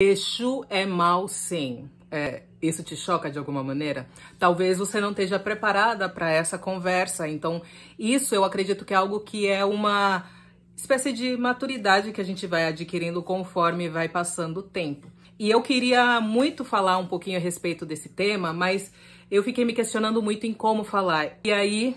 Exu é mal, sim. É, isso te choca de alguma maneira? Talvez você não esteja preparada para essa conversa. Então, isso eu acredito que é algo que é uma espécie de maturidade que a gente vai adquirindo conforme vai passando o tempo. E eu queria muito falar um pouquinho a respeito desse tema, mas eu fiquei me questionando muito em como falar. E aí,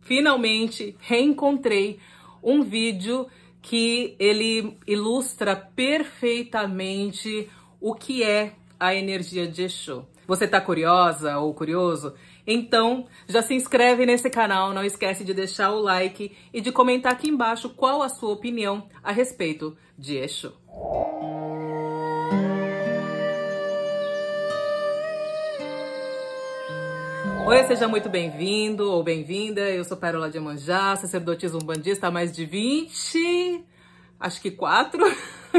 finalmente, reencontrei um vídeo que ele ilustra perfeitamente o que é a energia de Exu. Você está curiosa ou curioso? Então, já se inscreve nesse canal, não esquece de deixar o like e de comentar aqui embaixo qual a sua opinião a respeito de Exu. Oi, seja muito bem-vindo ou bem-vinda. Eu sou Pérola de Amanjá, sacerdotisa umbandista há mais de 20, acho que 4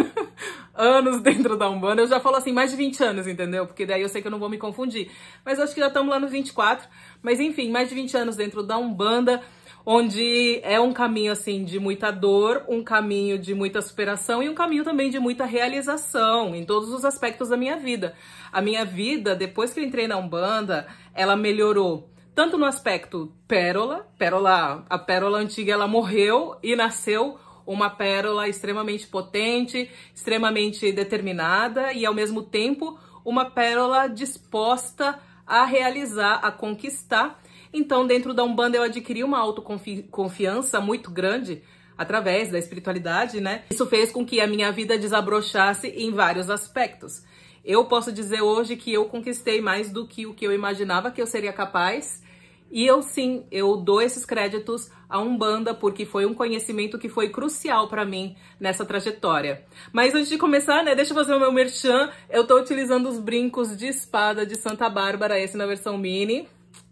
anos dentro da Umbanda. Eu já falo assim, mais de 20 anos, entendeu? Porque daí eu sei que eu não vou me confundir. Mas acho que já estamos lá e 24. Mas enfim, mais de 20 anos dentro da Umbanda onde é um caminho assim de muita dor, um caminho de muita superação e um caminho também de muita realização em todos os aspectos da minha vida. A minha vida, depois que eu entrei na Umbanda, ela melhorou tanto no aspecto pérola, pérola, a pérola antiga ela morreu e nasceu uma pérola extremamente potente, extremamente determinada e ao mesmo tempo uma pérola disposta a realizar, a conquistar então, dentro da Umbanda, eu adquiri uma autoconfiança muito grande através da espiritualidade, né? Isso fez com que a minha vida desabrochasse em vários aspectos. Eu posso dizer hoje que eu conquistei mais do que o que eu imaginava que eu seria capaz. E eu sim, eu dou esses créditos à Umbanda porque foi um conhecimento que foi crucial para mim nessa trajetória. Mas antes de começar, né, deixa eu fazer o meu merchan. Eu tô utilizando os brincos de espada de Santa Bárbara, esse na versão mini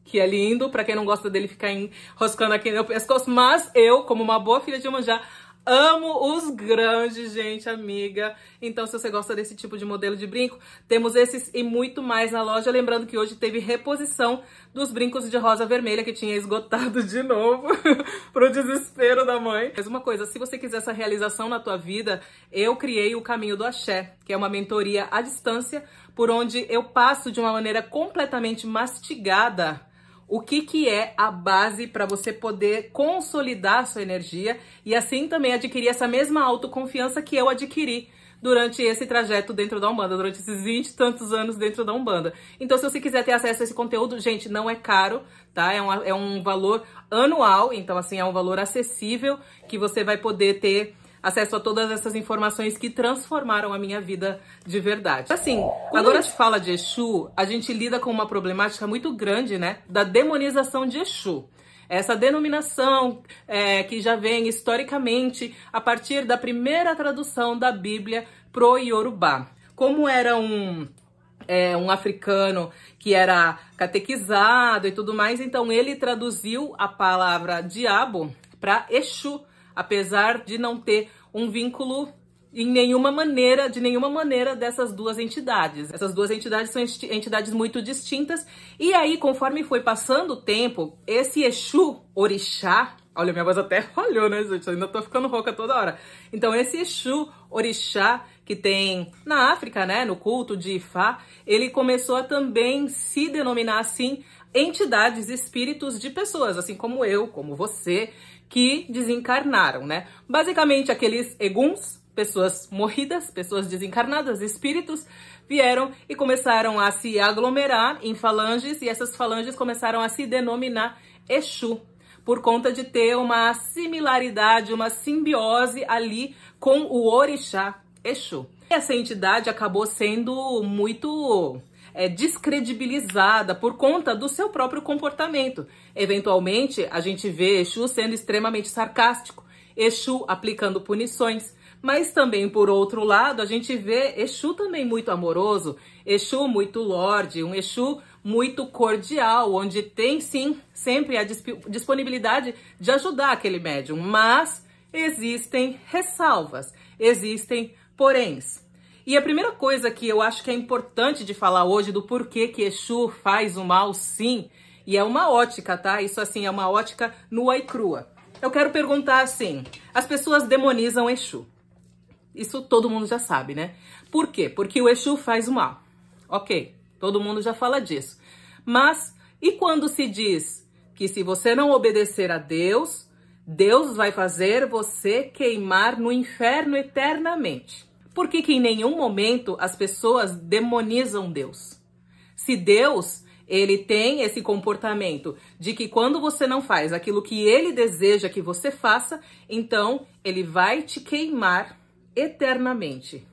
que é lindo, para quem não gosta dele ficar enroscando aqui no meu pescoço, mas eu, como uma boa filha de Manjá, Amo os grandes, gente, amiga. Então, se você gosta desse tipo de modelo de brinco, temos esses e muito mais na loja. Lembrando que hoje teve reposição dos brincos de rosa vermelha, que tinha esgotado de novo, pro desespero da mãe. Mas uma coisa, se você quiser essa realização na tua vida, eu criei o Caminho do Axé, que é uma mentoria à distância, por onde eu passo de uma maneira completamente mastigada o que, que é a base para você poder consolidar sua energia e assim também adquirir essa mesma autoconfiança que eu adquiri durante esse trajeto dentro da Umbanda, durante esses 20 e tantos anos dentro da Umbanda. Então, se você quiser ter acesso a esse conteúdo, gente, não é caro, tá? É um, é um valor anual, então, assim, é um valor acessível que você vai poder ter acesso a todas essas informações que transformaram a minha vida de verdade. Assim, agora se fala de Exu, a gente lida com uma problemática muito grande, né? Da demonização de Exu. Essa denominação é, que já vem historicamente a partir da primeira tradução da Bíblia pro Yorubá. Como era um é, um africano que era catequizado e tudo mais, então ele traduziu a palavra diabo para Exu, apesar de não ter um vínculo em nenhuma maneira, de nenhuma maneira dessas duas entidades. Essas duas entidades são entidades muito distintas. E aí, conforme foi passando o tempo, esse Exu Orixá, olha, minha voz até falhou, né, gente? Eu ainda tô ficando rouca toda hora. Então, esse Exu Orixá que tem na África, né, no culto de Ifá, ele começou a também se denominar assim entidades, espíritos de pessoas, assim como eu, como você, que desencarnaram, né? Basicamente, aqueles eguns, pessoas morridas, pessoas desencarnadas, espíritos, vieram e começaram a se aglomerar em falanges e essas falanges começaram a se denominar Exu, por conta de ter uma similaridade, uma simbiose ali com o orixá Exu. E essa entidade acabou sendo muito é, descredibilizada por conta do seu próprio comportamento. Eventualmente, a gente vê Exu sendo extremamente sarcástico, Exu aplicando punições. Mas também, por outro lado, a gente vê Exu também muito amoroso, Exu muito lorde, um Exu muito cordial, onde tem sim sempre a disponibilidade de ajudar aquele médium, mas existem ressalvas, existem poréns. E a primeira coisa que eu acho que é importante de falar hoje do porquê que Exu faz o mal sim, e é uma ótica, tá? Isso assim, é uma ótica nua e crua. Eu quero perguntar assim, as pessoas demonizam Exu. Isso todo mundo já sabe, né? Por quê? Porque o Exu faz o mal. Ok, todo mundo já fala disso. Mas, e quando se diz que se você não obedecer a Deus, Deus vai fazer você queimar no inferno eternamente? Por que, que em nenhum momento as pessoas demonizam Deus? Se Deus ele tem esse comportamento de que quando você não faz aquilo que ele deseja que você faça, então ele vai te queimar eternamente.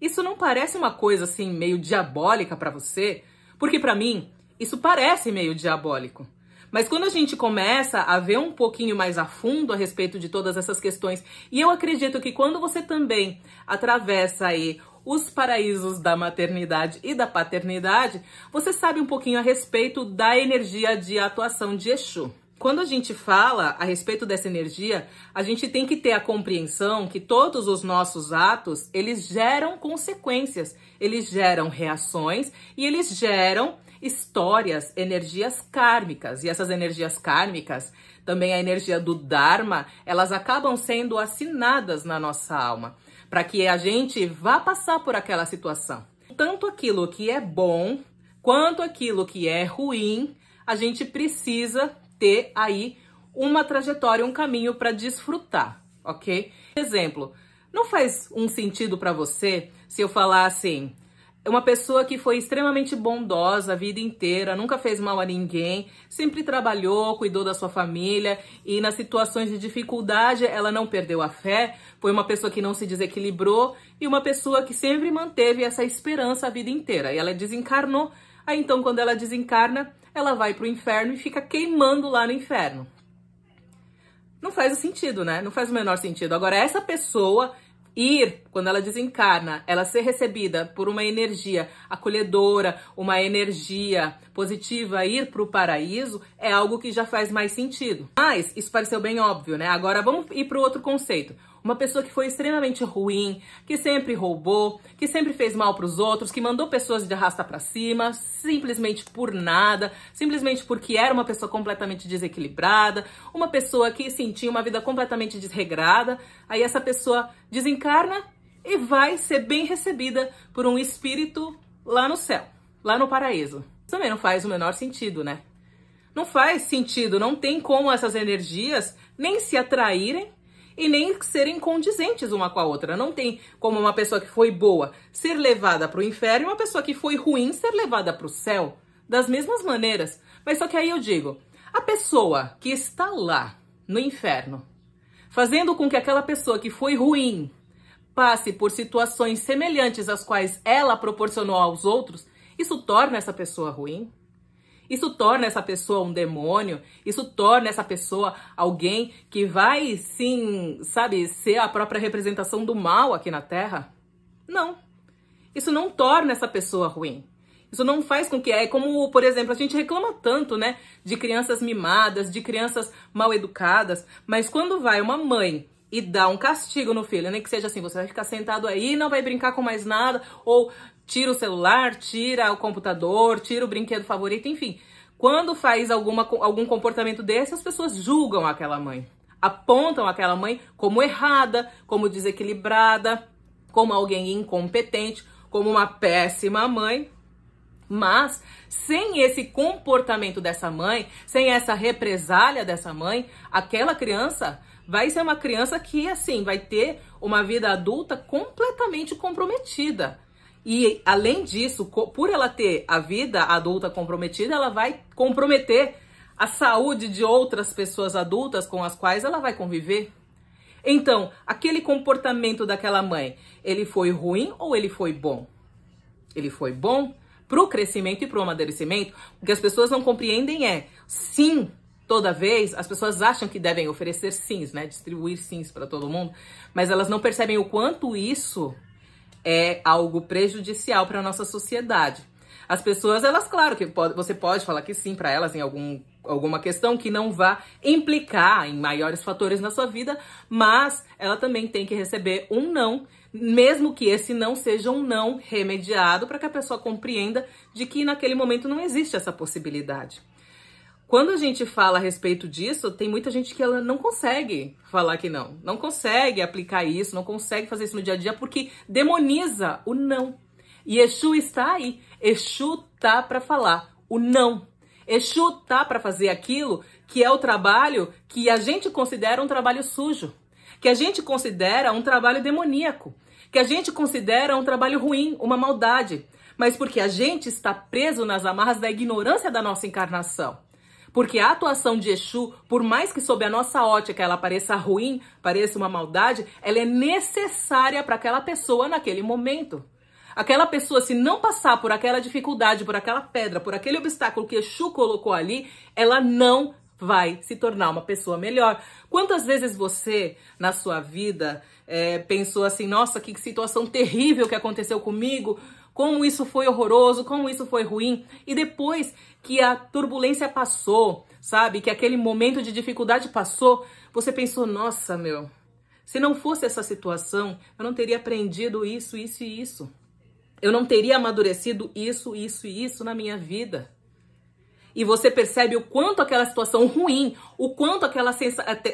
Isso não parece uma coisa assim meio diabólica para você? Porque para mim, isso parece meio diabólico. Mas quando a gente começa a ver um pouquinho mais a fundo a respeito de todas essas questões, e eu acredito que quando você também atravessa aí os paraísos da maternidade e da paternidade, você sabe um pouquinho a respeito da energia de atuação de Exu. Quando a gente fala a respeito dessa energia, a gente tem que ter a compreensão que todos os nossos atos, eles geram consequências, eles geram reações e eles geram histórias, energias kármicas. E essas energias kármicas, também a energia do Dharma, elas acabam sendo assinadas na nossa alma, para que a gente vá passar por aquela situação. Tanto aquilo que é bom, quanto aquilo que é ruim, a gente precisa ter aí uma trajetória, um caminho para desfrutar, ok? Exemplo, não faz um sentido para você se eu falar assim, uma pessoa que foi extremamente bondosa a vida inteira, nunca fez mal a ninguém, sempre trabalhou, cuidou da sua família e nas situações de dificuldade ela não perdeu a fé, foi uma pessoa que não se desequilibrou e uma pessoa que sempre manteve essa esperança a vida inteira. E ela desencarnou, aí então quando ela desencarna, ela vai para o inferno e fica queimando lá no inferno. Não faz sentido, né? Não faz o menor sentido. Agora, essa pessoa ir, quando ela desencarna, ela ser recebida por uma energia acolhedora, uma energia positiva, ir para o paraíso, é algo que já faz mais sentido. Mas isso pareceu bem óbvio, né? Agora vamos ir para o outro conceito. Uma pessoa que foi extremamente ruim, que sempre roubou, que sempre fez mal para os outros, que mandou pessoas de arrasta para cima, simplesmente por nada, simplesmente porque era uma pessoa completamente desequilibrada, uma pessoa que sentia uma vida completamente desregrada. Aí essa pessoa desencarna e vai ser bem recebida por um espírito lá no céu, lá no paraíso. Também não faz o menor sentido, né? Não faz sentido, não tem como essas energias nem se atraírem e nem serem condizentes uma com a outra. Não tem como uma pessoa que foi boa ser levada para o inferno e uma pessoa que foi ruim ser levada para o céu das mesmas maneiras. Mas só que aí eu digo, a pessoa que está lá no inferno, fazendo com que aquela pessoa que foi ruim passe por situações semelhantes às quais ela proporcionou aos outros, isso torna essa pessoa ruim? Isso torna essa pessoa um demônio, isso torna essa pessoa alguém que vai sim, sabe, ser a própria representação do mal aqui na Terra? Não. Isso não torna essa pessoa ruim. Isso não faz com que é como, por exemplo, a gente reclama tanto, né, de crianças mimadas, de crianças mal educadas, mas quando vai uma mãe e dá um castigo no filho, nem né, que seja assim, você vai ficar sentado aí, não vai brincar com mais nada, ou tira o celular, tira o computador, tira o brinquedo favorito, enfim. Quando faz alguma, algum comportamento desse, as pessoas julgam aquela mãe. Apontam aquela mãe como errada, como desequilibrada, como alguém incompetente, como uma péssima mãe. Mas sem esse comportamento dessa mãe, sem essa represália dessa mãe, aquela criança vai ser uma criança que assim vai ter uma vida adulta completamente comprometida e além disso, por ela ter a vida adulta comprometida, ela vai comprometer a saúde de outras pessoas adultas com as quais ela vai conviver. Então, aquele comportamento daquela mãe, ele foi ruim ou ele foi bom? Ele foi bom para o crescimento e para o amadurecimento. O que as pessoas não compreendem é, sim, toda vez, as pessoas acham que devem oferecer sims, né? Distribuir sims para todo mundo, mas elas não percebem o quanto isso é algo prejudicial para a nossa sociedade. As pessoas, elas, claro, que pode, você pode falar que sim para elas em algum, alguma questão que não vá implicar em maiores fatores na sua vida, mas ela também tem que receber um não, mesmo que esse não seja um não remediado, para que a pessoa compreenda de que naquele momento não existe essa possibilidade. Quando a gente fala a respeito disso, tem muita gente que ela não consegue falar que não, não consegue aplicar isso, não consegue fazer isso no dia a dia porque demoniza o não. E Exu está aí, Exu tá para falar o não. Exu tá para fazer aquilo que é o trabalho que a gente considera um trabalho sujo, que a gente considera um trabalho demoníaco, que a gente considera um trabalho ruim, uma maldade, mas porque a gente está preso nas amarras da ignorância da nossa encarnação. Porque a atuação de Exu, por mais que sob a nossa ótica ela pareça ruim, pareça uma maldade, ela é necessária para aquela pessoa naquele momento. Aquela pessoa, se não passar por aquela dificuldade, por aquela pedra, por aquele obstáculo que Exu colocou ali, ela não vai se tornar uma pessoa melhor. Quantas vezes você, na sua vida, é, pensou assim: nossa, que situação terrível que aconteceu comigo, como isso foi horroroso, como isso foi ruim, e depois que a turbulência passou, sabe? Que aquele momento de dificuldade passou, você pensou, nossa, meu, se não fosse essa situação, eu não teria aprendido isso, isso e isso. Eu não teria amadurecido isso, isso e isso na minha vida. E você percebe o quanto aquela situação ruim, o quanto aquela,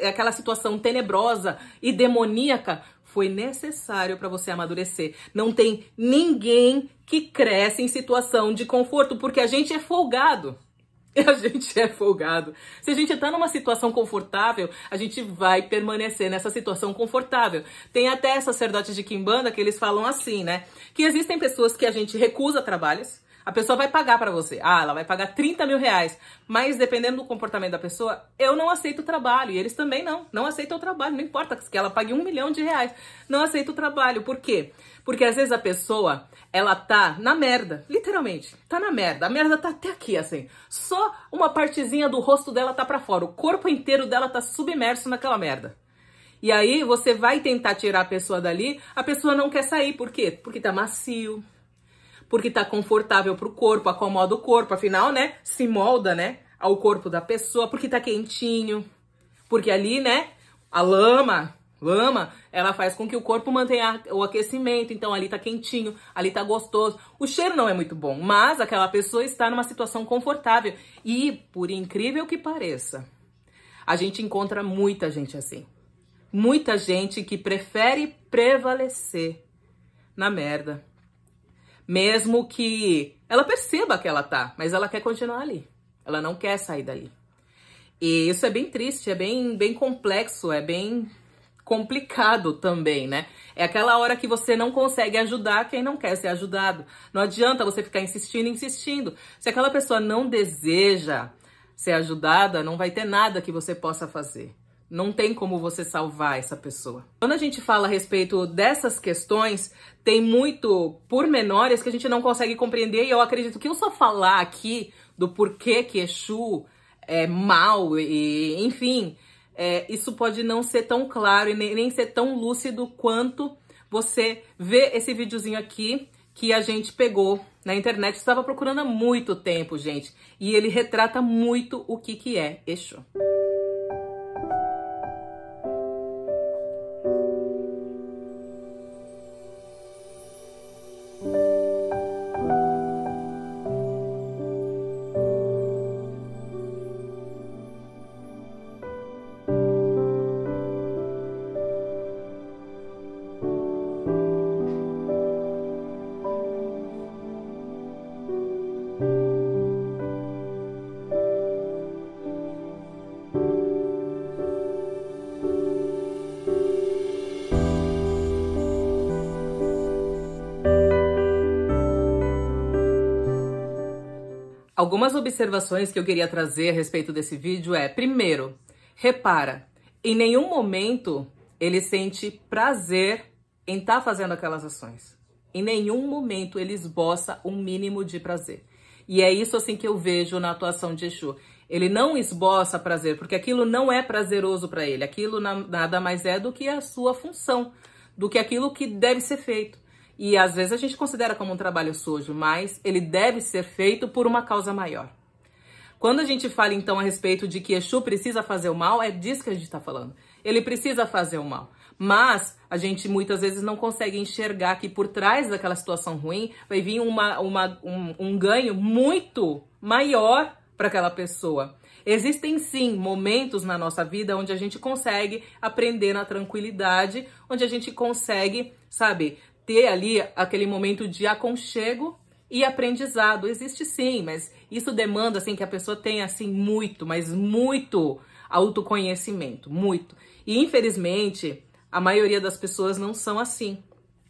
aquela situação tenebrosa e demoníaca foi necessário para você amadurecer. Não tem ninguém que cresce em situação de conforto, porque a gente é folgado. A gente é folgado. Se a gente está numa situação confortável, a gente vai permanecer nessa situação confortável. Tem até sacerdotes de Kimbanda que eles falam assim, né? Que existem pessoas que a gente recusa trabalhos, a pessoa vai pagar para você. Ah, ela vai pagar 30 mil reais. Mas dependendo do comportamento da pessoa, eu não aceito o trabalho. E eles também não. Não aceitam o trabalho. Não importa que ela pague um milhão de reais. Não aceito o trabalho. Por quê? Porque às vezes a pessoa, ela tá na merda. Literalmente. Tá na merda. A merda tá até aqui, assim. Só uma partezinha do rosto dela tá para fora. O corpo inteiro dela tá submerso naquela merda. E aí você vai tentar tirar a pessoa dali, a pessoa não quer sair, por quê? Porque tá macio, porque tá confortável pro corpo, acomoda o corpo, afinal, né? Se molda, né? Ao corpo da pessoa, porque tá quentinho. Porque ali, né? A lama, lama, ela faz com que o corpo mantenha o aquecimento, então ali tá quentinho, ali tá gostoso. O cheiro não é muito bom, mas aquela pessoa está numa situação confortável. E, por incrível que pareça, a gente encontra muita gente assim. Muita gente que prefere prevalecer na merda mesmo que ela perceba que ela tá, mas ela quer continuar ali. Ela não quer sair dali. E isso é bem triste, é bem, bem complexo, é bem complicado também, né? É aquela hora que você não consegue ajudar quem não quer ser ajudado. Não adianta você ficar insistindo, insistindo. Se aquela pessoa não deseja ser ajudada, não vai ter nada que você possa fazer. Não tem como você salvar essa pessoa. Quando a gente fala a respeito dessas questões, tem muito pormenores que a gente não consegue compreender e eu acredito que eu só falar aqui do porquê que Exu é mal e, enfim, é, isso pode não ser tão claro e nem, nem ser tão lúcido quanto você vê esse videozinho aqui que a gente pegou na internet. Estava procurando há muito tempo, gente. E ele retrata muito o que, que é Exu. Algumas observações que eu queria trazer a respeito desse vídeo é, primeiro, repara, em nenhum momento ele sente prazer em estar tá fazendo aquelas ações. Em nenhum momento ele esboça um mínimo de prazer. E é isso assim que eu vejo na atuação de Exu. Ele não esboça prazer, porque aquilo não é prazeroso para ele. Aquilo nada mais é do que a sua função, do que aquilo que deve ser feito. E às vezes a gente considera como um trabalho sujo, mas ele deve ser feito por uma causa maior. Quando a gente fala então a respeito de que Exu precisa fazer o mal, é disso que a gente está falando. Ele precisa fazer o mal. Mas a gente muitas vezes não consegue enxergar que por trás daquela situação ruim vai vir uma, uma, um, um ganho muito maior para aquela pessoa. Existem sim momentos na nossa vida onde a gente consegue aprender na tranquilidade, onde a gente consegue, sabe, ter ali aquele momento de aconchego e aprendizado. Existe sim, mas isso demanda assim que a pessoa tenha assim muito, mas muito autoconhecimento, muito. E infelizmente, a maioria das pessoas não são assim.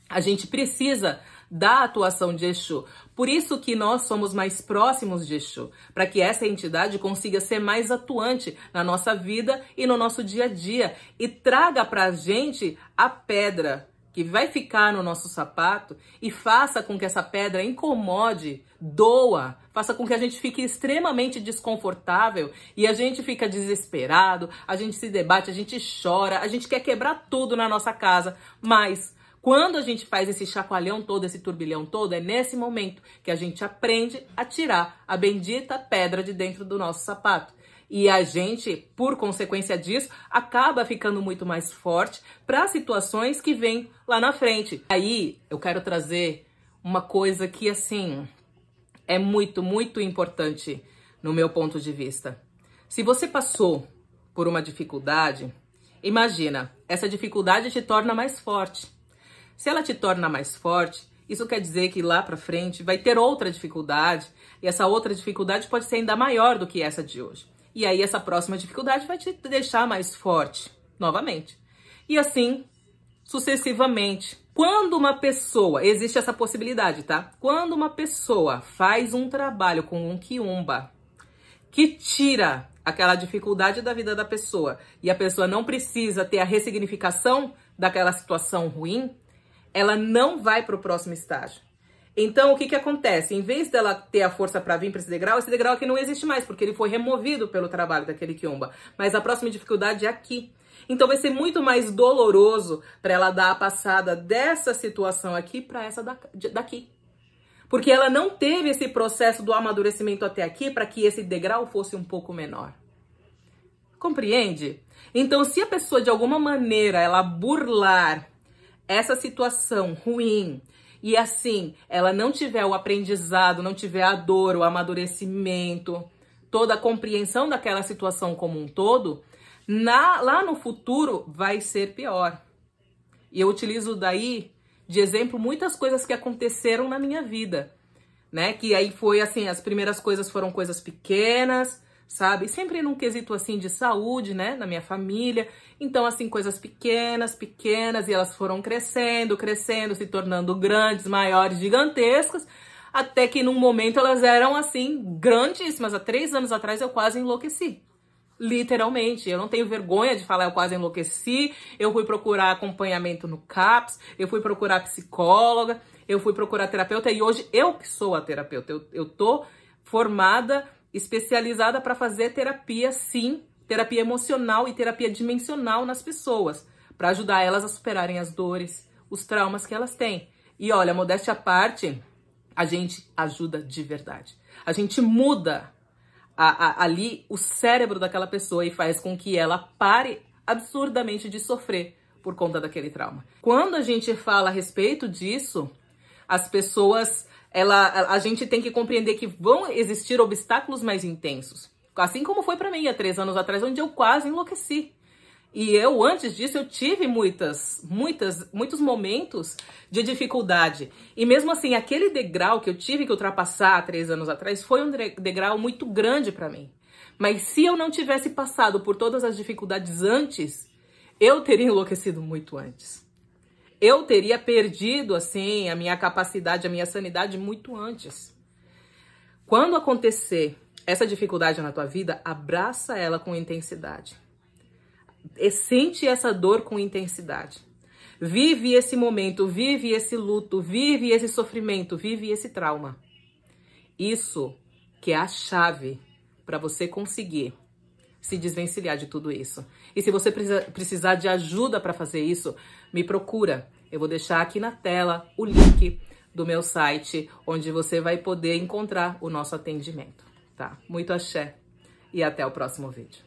A gente precisa da atuação de Exu. Por isso que nós somos mais próximos de Exu, para que essa entidade consiga ser mais atuante na nossa vida e no nosso dia a dia e traga para a gente a pedra que vai ficar no nosso sapato e faça com que essa pedra incomode, doa, faça com que a gente fique extremamente desconfortável e a gente fica desesperado, a gente se debate, a gente chora, a gente quer quebrar tudo na nossa casa, mas quando a gente faz esse chacoalhão todo, esse turbilhão todo, é nesse momento que a gente aprende a tirar a bendita pedra de dentro do nosso sapato. E a gente, por consequência disso, acaba ficando muito mais forte para situações que vêm lá na frente. Aí eu quero trazer uma coisa que, assim, é muito, muito importante no meu ponto de vista. Se você passou por uma dificuldade, imagina, essa dificuldade te torna mais forte. Se ela te torna mais forte, isso quer dizer que lá para frente vai ter outra dificuldade, e essa outra dificuldade pode ser ainda maior do que essa de hoje. E aí essa próxima dificuldade vai te deixar mais forte novamente. E assim sucessivamente. Quando uma pessoa, existe essa possibilidade, tá? Quando uma pessoa faz um trabalho com um quiumba que tira aquela dificuldade da vida da pessoa e a pessoa não precisa ter a ressignificação daquela situação ruim, ela não vai para o próximo estágio. Então, o que, que acontece? Em vez dela ter a força para vir para esse degrau, esse degrau aqui não existe mais, porque ele foi removido pelo trabalho daquele quiomba. Mas a próxima dificuldade é aqui. Então vai ser muito mais doloroso para ela dar a passada dessa situação aqui para essa daqui. Porque ela não teve esse processo do amadurecimento até aqui para que esse degrau fosse um pouco menor. Compreende? Então, se a pessoa de alguma maneira ela burlar essa situação ruim, e assim ela não tiver o aprendizado, não tiver a dor, o amadurecimento, toda a compreensão daquela situação como um todo, na, lá no futuro vai ser pior. E eu utilizo daí de exemplo muitas coisas que aconteceram na minha vida, né? Que aí foi assim, as primeiras coisas foram coisas pequenas, sabe? Sempre num quesito assim de saúde, né, na minha família. Então, assim, coisas pequenas, pequenas, e elas foram crescendo, crescendo, se tornando grandes, maiores, gigantescas, até que num momento elas eram assim grandíssimas. Há três anos atrás eu quase enlouqueci. Literalmente, eu não tenho vergonha de falar, eu quase enlouqueci. Eu fui procurar acompanhamento no CAPS, eu fui procurar psicóloga, eu fui procurar terapeuta e hoje eu que sou a terapeuta. Eu, eu tô formada especializada para fazer terapia, sim, terapia emocional e terapia dimensional nas pessoas, para ajudar elas a superarem as dores, os traumas que elas têm. E olha, modéstia à parte, a gente ajuda de verdade. A gente muda a, a, ali o cérebro daquela pessoa e faz com que ela pare absurdamente de sofrer por conta daquele trauma. Quando a gente fala a respeito disso, as pessoas ela, a gente tem que compreender que vão existir obstáculos mais intensos. Assim como foi para mim há três anos atrás, onde eu quase enlouqueci. E eu, antes disso, eu tive muitas, muitas, muitos momentos de dificuldade. E mesmo assim, aquele degrau que eu tive que ultrapassar há três anos atrás foi um degrau muito grande para mim. Mas se eu não tivesse passado por todas as dificuldades antes, eu teria enlouquecido muito antes eu teria perdido assim a minha capacidade, a minha sanidade muito antes. Quando acontecer essa dificuldade na tua vida, abraça ela com intensidade. E sente essa dor com intensidade. Vive esse momento, vive esse luto, vive esse sofrimento, vive esse trauma. Isso que é a chave para você conseguir se desvencilhar de tudo isso. E se você precisa, precisar de ajuda para fazer isso, me procura. Eu vou deixar aqui na tela o link do meu site, onde você vai poder encontrar o nosso atendimento, tá? Muito axé e até o próximo vídeo.